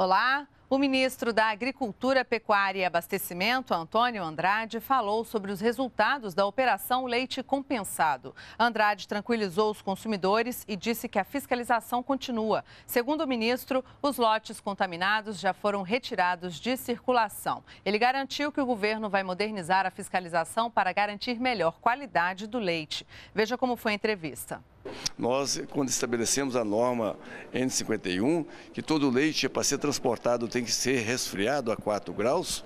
Olá. O ministro da Agricultura, Pecuária e Abastecimento, Antônio Andrade, falou sobre os resultados da operação Leite Compensado. Andrade tranquilizou os consumidores e disse que a fiscalização continua. Segundo o ministro, os lotes contaminados já foram retirados de circulação. Ele garantiu que o governo vai modernizar a fiscalização para garantir melhor qualidade do leite. Veja como foi a entrevista. Nós, quando estabelecemos a norma N51, que todo leite é para ser transportado tem que ser resfriado a 4 graus,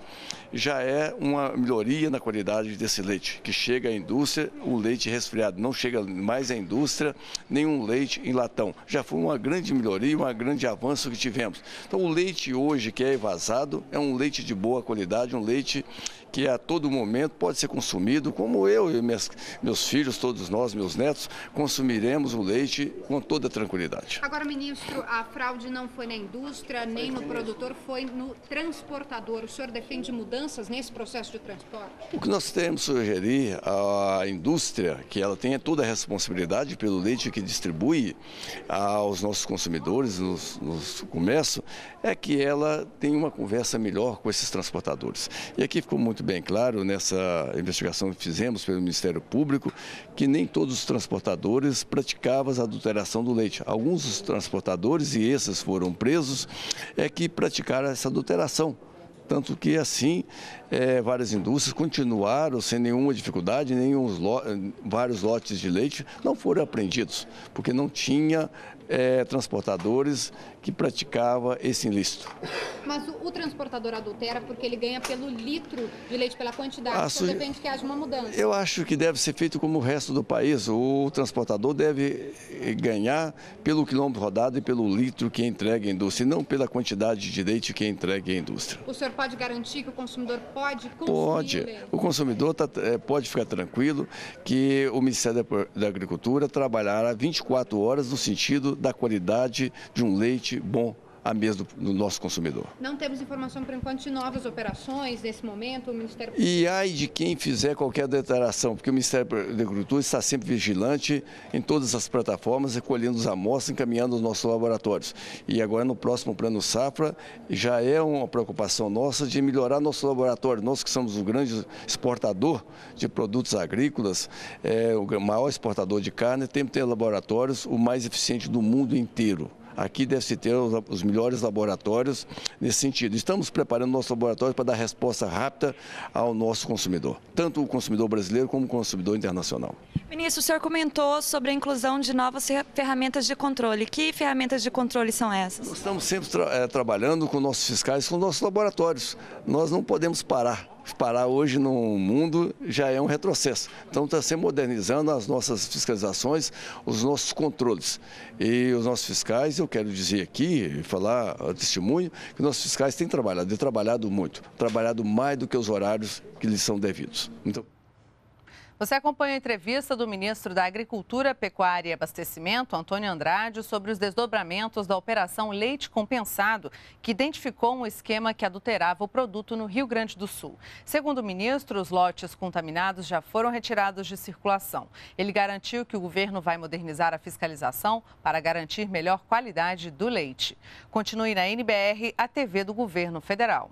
já é uma melhoria na qualidade desse leite, que chega à indústria, o leite resfriado não chega mais à indústria, nenhum leite em latão. Já foi uma grande melhoria, um grande avanço que tivemos. Então, o leite hoje que é vazado é um leite de boa qualidade, um leite que a todo momento pode ser consumido, como eu e meus, meus filhos, todos nós, meus netos, consumiremos produziremos o leite com toda tranquilidade. Agora, ministro, a fraude não foi na indústria, nem no produtor, foi no transportador. O senhor defende mudanças nesse processo de transporte? O que nós temos sugerir à indústria que ela tenha toda a responsabilidade pelo leite que distribui ah, aos nossos consumidores, nos, nos comércio, é que ela tenha uma conversa melhor com esses transportadores. E aqui ficou muito bem claro nessa investigação que fizemos pelo Ministério Público que nem todos os transportadores praticavas a adulteração do leite. Alguns dos transportadores, e esses foram presos, é que praticaram essa adulteração. Tanto que assim é, várias indústrias continuaram sem nenhuma dificuldade, nenhum lo... vários lotes de leite não foram apreendidos, porque não tinha é, transportadores que praticava esse ilícito. Mas o, o, transportador adultera porque ele ganha pelo litro de leite, pela quantidade, a ah, depende que haja uma mudança. Eu acho que deve ser feito como o resto do país, o transportador deve eh, ganhar pelo quilômetro rodado e pelo litro que entrega à indústria, e não pela quantidade de leite que entrega à indústria. O senhor pode garantir que o consumidor pode consumir Pode. O consumidor tá, eh, pode ficar tranquilo que o Ministério da Agricultura trabalhará 24 horas no sentido da qualidade de um leite bom. A mesa do, do nosso consumidor. Não temos informação, por enquanto, de novas operações nesse momento, o Ministério E ai de quem fizer qualquer declaração, porque o Ministério da Agricultura está sempre vigilante em todas as plataformas, recolhendo as amostras, encaminhando os nossos laboratórios. E agora, no próximo Plano Safra, já é uma preocupação nossa de melhorar nosso laboratório. Nós que somos o grande exportador de produtos agrícolas, é, o maior exportador de carne, temos que ter laboratórios o mais eficiente do mundo inteiro. Aqui deve-se ter os, os, melhores laboratórios nesse sentido. Estamos preparando nossos laboratórios para dar resposta rápida ao nosso consumidor, tanto o consumidor brasileiro como o consumidor internacional. Ministro, o senhor comentou sobre a inclusão de novas ferramentas de controle. Que ferramentas de controle são essas? Nós estamos sempre tra é, trabalhando com nossos fiscais, com nossos laboratórios. Nós não podemos parar parar hoje no mundo já é um retrocesso. Então está se modernizando as nossas fiscalizações, os nossos controles. E os nossos fiscais eu quero dizer aqui, falar o testemunho, que nossos fiscais têm trabalhado, e trabalhado muito, trabalhado mais do que os horários que lhes são devidos. Então... Você acompanha a entrevista do ministro da Agricultura, Pecuária e Abastecimento, Antônio Andrade, sobre os desdobramentos da Operação Leite Compensado, que identificou um esquema que adulterava o produto no Rio Grande do Sul. Segundo o ministro, os lotes contaminados já foram retirados de circulação. Ele garantiu que o governo vai modernizar a fiscalização para garantir melhor qualidade do leite. Continue na NBR, a TV do Governo Federal.